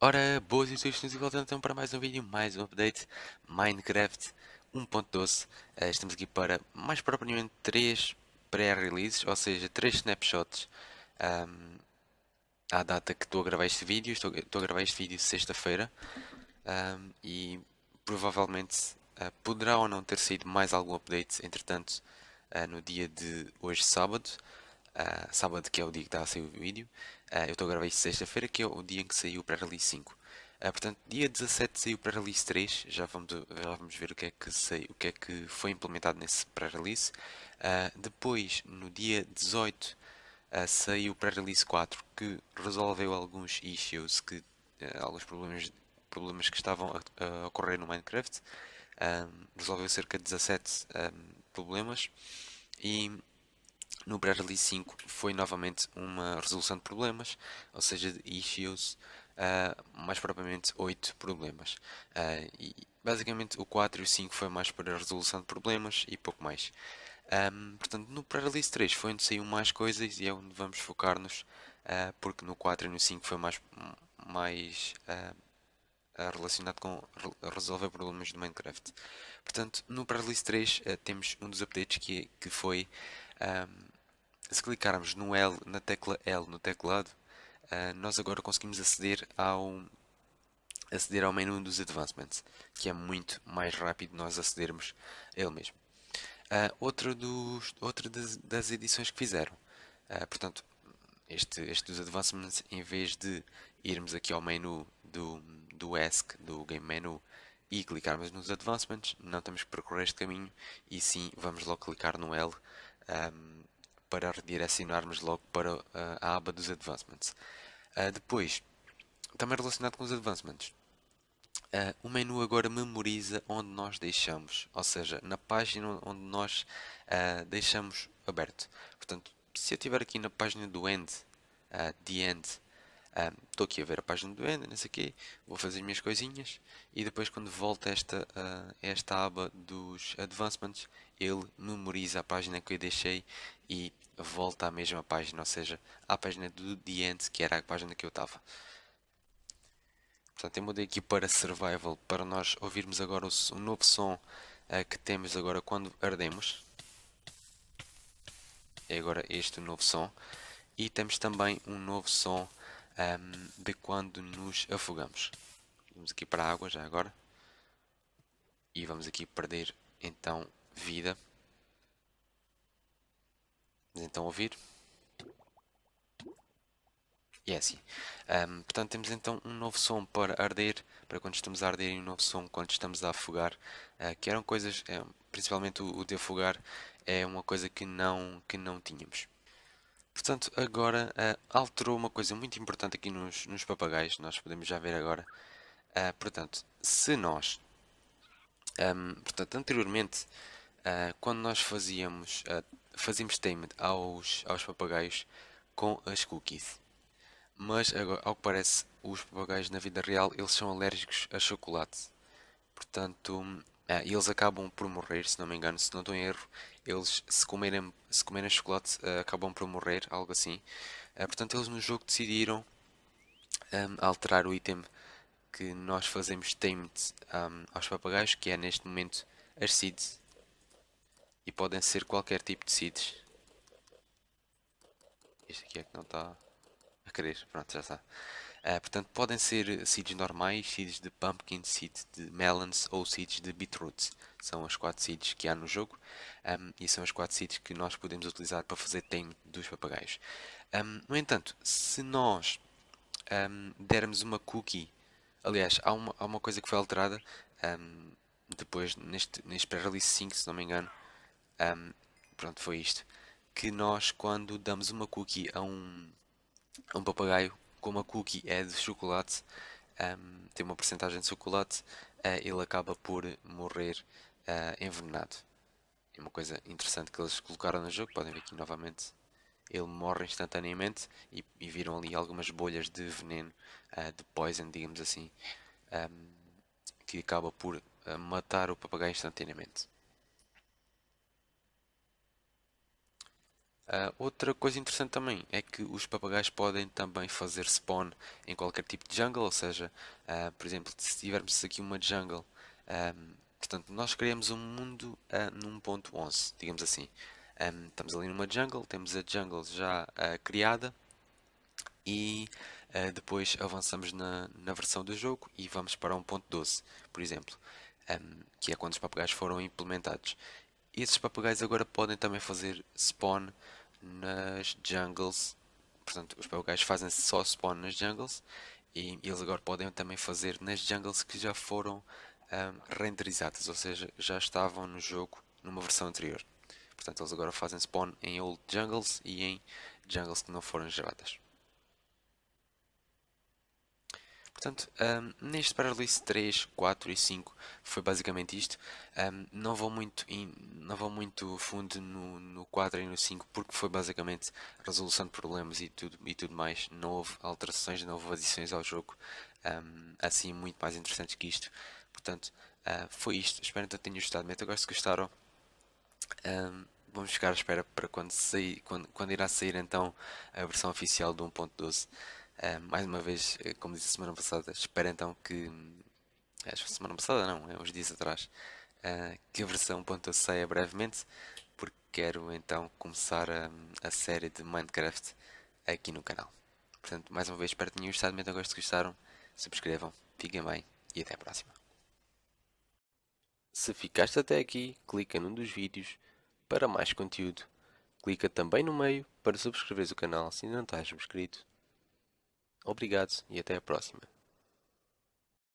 Ora, boas e pessoas, e voltando então para mais um vídeo, mais um update Minecraft 1.12 uh, eh, Estamos aqui para, mais propriamente, 3 pré-releases, ou seja, 3 snapshots um, ehm, À data que estou a gravar este vídeo, estou, estou a gravar este vídeo sexta-feira um, ehm, E provavelmente uh, poderá ou não ter saído mais algum update, entretanto, uh, no dia de hoje, sábado uh, sábado, que é o dia que está a sair o vídeo. Uh, eu estou a gravar isto sexta-feira, que é o dia em que saiu o pré-release 5. Uh, portanto, dia 17 saiu o pré-release 3. Já vamos, já vamos ver o que, é que saiu, o que é que foi implementado nesse pré-release. Ah, depois, no dia 18, saiu o pré-release 4, que resolveu alguns issues, que, alguns problemas, problemas que estavam a, a ocorrer no Minecraft. Um, resolveu cerca de 17 um, problemas e no Bradley 5 foi novamente uma resolução de problemas, ou seja, de issues, uh, mais propriamente 8 problemas. Uh, e basicamente o 4 e o 5 foi mais para a resolução de problemas e pouco mais. Um, ah, portanto, no pre-release 3 foi onde saiu mais coisas e é onde vamos focar-nos, uh, porque no 4 e no 5 foi mais, mais uh, relacionado com resolver problemas do Minecraft. Portanto, no pré-release 3 eh, temos um dos updates que, é, que foi um, se clicarmos no L, na tecla L no teclado, uh, nós agora conseguimos aceder ao aceder ao menu dos advancements, que é muito mais rápido nós acedermos a ele mesmo. Uh, ah, outra dos, outra das, das edições que fizeram, uh, portanto, este, este dos advancements, em vez de irmos aqui ao menu do, do ESC, do Game Menu, e clicarmos nos Advancements, não temos que percorrer este caminho e sim vamos logo clicar no L um, para redirecionarmos logo para uh, a aba dos Advancements. Uh, depois, também relacionado com os Advancements, Uh, o menu agora memoriza onde nós deixamos, ou seja, na página onde nós uh, deixamos aberto. Portanto, se eu estiver aqui na página do End, uh, the End, ah, estou um, aqui a ver a página do Ender, não sei quê, vou fazer as minhas coisinhas e depois quando volta esta, uh, esta aba dos Advancements, ele memoriza a página que eu deixei e volta à mesma página, ou seja, à página do diante que era a página que eu estava. Portanto, eu mudei aqui para Survival, para nós ouvirmos agora o, o novo som uh, que temos agora quando ardemos. É agora este novo som. E temos também um novo som um, de quando nos afogamos. Vamos aqui para a água já agora. E vamos aqui perder então vida. Vamos então ouvir. E é assim. Um, portanto, temos então um novo som para arder, para quando estamos a arder, e um novo som quando estamos a afogar, uh, que eram coisas, é, principalmente o, o de afogar, é uma coisa que não, que não tínhamos. Portanto, agora uh, alterou uma coisa muito importante aqui nos, nos papagaios, nós podemos já ver agora. Uh, portanto, se nós, um, ehm, portanto, anteriormente, uh, quando nós fazíamos, fazíamos tamed aos, aos papagaios com as cookies, mas agora, ao que parece, os papagaios na vida real eles são alérgicos a chocolate. Portanto, Uh, e eles acabam por morrer, se não me engano, se não estou em erro, eles se comerem, se comerem chocolate uh, acabam por morrer, algo assim. Uh, portanto, eles no jogo decidiram um, alterar o item que nós fazemos tamed um, aos papagaios, que é neste momento as seeds. E podem ser qualquer tipo de seeds. este aqui é que não está a querer, pronto, já está. Uh, portanto, podem ser eh, seeds normais, seeds de pumpkin, seeds de melons ou seeds de beetroots. São as quatro seeds que há no jogo um, ehm, e são as quatro seeds que nós podemos utilizar para fazer tame dos papagaios. Um, ehm, no entanto, se nós um, ehm, dermos uma cookie, aliás, há uma, há uma coisa que foi alterada depois neste, neste pré-release 5, se não me engano, pronto, foi isto, que nós quando damos uma cookie a um, a um papagaio, como a cookie é de chocolate, um, tem uma porcentagem de chocolate, uh, ele acaba por morrer uh, envenenado. É uma coisa interessante que eles colocaram no jogo, podem ver aqui novamente. Ele morre instantaneamente e, e viram ali algumas bolhas de veneno, uh, de poison, digamos assim, um, que acaba por matar o papagaio instantaneamente. Ah, outra coisa interessante também é que os papagaios podem também fazer spawn em qualquer tipo de jungle, ou seja, uh, por exemplo, se tivermos aqui uma jungle, um, ah, portanto, nós criamos um mundo uh, num ponto 11, digamos assim. Um, estamos ali numa jungle, temos a jungle já uh, criada e depois avançamos na, na versão do jogo e vamos para um ponto 12, por exemplo, um, que é quando os papagaios foram implementados. Esses papagaios agora podem também fazer spawn nas jungles. Portanto, os Belgais fazem só spawn nas jungles e eles agora podem também fazer nas jungles que já foram um, renderizadas, ou seja, já estavam no jogo numa versão anterior. Portanto, eles agora fazem spawn em old jungles e em jungles que não foram geradas. Portanto, um, neste paralelice 3, 4 e 5 foi basicamente isto. Um, não vou muito in, não vou muito fundo no, no 4 e no 5 porque foi basicamente resolução de problemas e tudo, e tudo mais. Não houve alterações, não houve adições ao jogo um, assim muito mais interessantes que isto. Portanto, uh, foi isto. Espero que tenham gostado. Muito gosto se gostaram. vamos ficar à espera para quando, sair, quando, quando irá sair então a versão oficial do 1.12. Uh, mais uma vez, eh, como disse a semana passada, espero então que. Eh, acho que semana passada não, é uns dias atrás. Uh, que a versão ponto saia brevemente, porque quero então começar a, a, série de Minecraft aqui no canal. Portanto, mais uma vez, espero que tenham gostado. Muito gosto que gostaram. Subscrevam, fiquem bem e até a próxima. Se ficaste até aqui, clica num dos vídeos para mais conteúdo. Clica também no meio para subscreveres o canal se ainda não estás subscrito. Obrigados e até a próxima.